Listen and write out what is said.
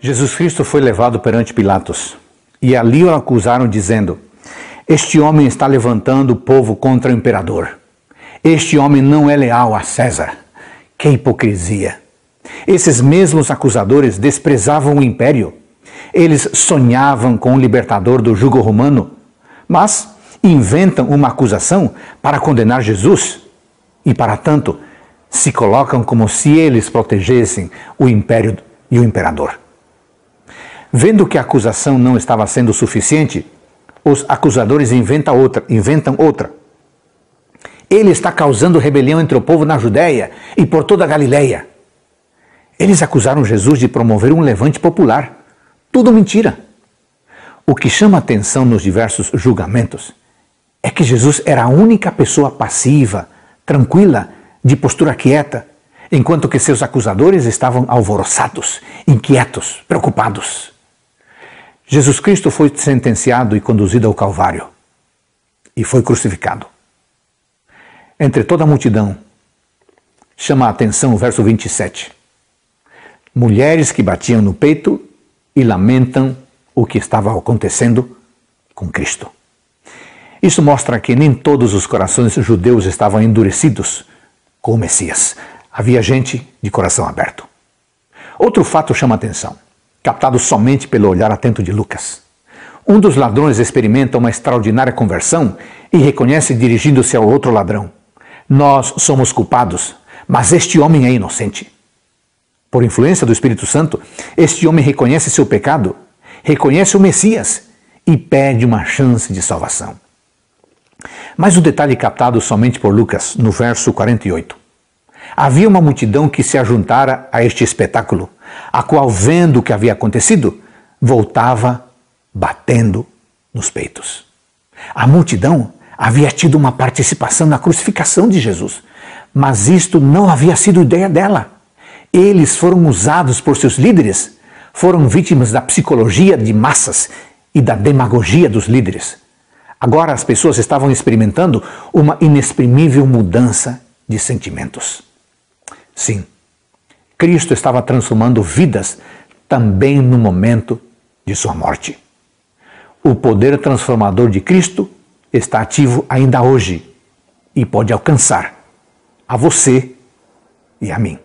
Jesus Cristo foi levado perante Pilatos e ali o acusaram, dizendo: Este homem está levantando o povo contra o imperador. Este homem não é leal a César. Que hipocrisia! Esses mesmos acusadores desprezavam o império. Eles sonhavam com o libertador do jugo romano, mas inventam uma acusação para condenar Jesus e, para tanto, se colocam como se eles protegessem o império e o imperador. Vendo que a acusação não estava sendo suficiente, os acusadores inventam outra, inventam outra. Ele está causando rebelião entre o povo na Judéia e por toda a Galiléia. Eles acusaram Jesus de promover um levante popular. Tudo mentira. O que chama atenção nos diversos julgamentos é que Jesus era a única pessoa passiva, tranquila, de postura quieta, enquanto que seus acusadores estavam alvoroçados, inquietos, preocupados. Jesus Cristo foi sentenciado e conduzido ao Calvário e foi crucificado. Entre toda a multidão, chama a atenção o verso 27. Mulheres que batiam no peito e lamentam o que estava acontecendo com Cristo. Isso mostra que nem todos os corações judeus estavam endurecidos com o Messias. Havia gente de coração aberto. Outro fato chama a atenção captado somente pelo olhar atento de Lucas. Um dos ladrões experimenta uma extraordinária conversão e reconhece dirigindo-se ao outro ladrão: Nós somos culpados, mas este homem é inocente. Por influência do Espírito Santo, este homem reconhece seu pecado, reconhece o Messias e pede uma chance de salvação. Mas o detalhe captado somente por Lucas, no verso 48. Havia uma multidão que se ajuntara a este espetáculo a qual, vendo o que havia acontecido, voltava batendo nos peitos. A multidão havia tido uma participação na crucificação de Jesus, mas isto não havia sido ideia dela. Eles foram usados por seus líderes, foram vítimas da psicologia de massas e da demagogia dos líderes. Agora as pessoas estavam experimentando uma inexprimível mudança de sentimentos. Sim. Cristo estava transformando vidas também no momento de sua morte. O poder transformador de Cristo está ativo ainda hoje e pode alcançar a você e a mim.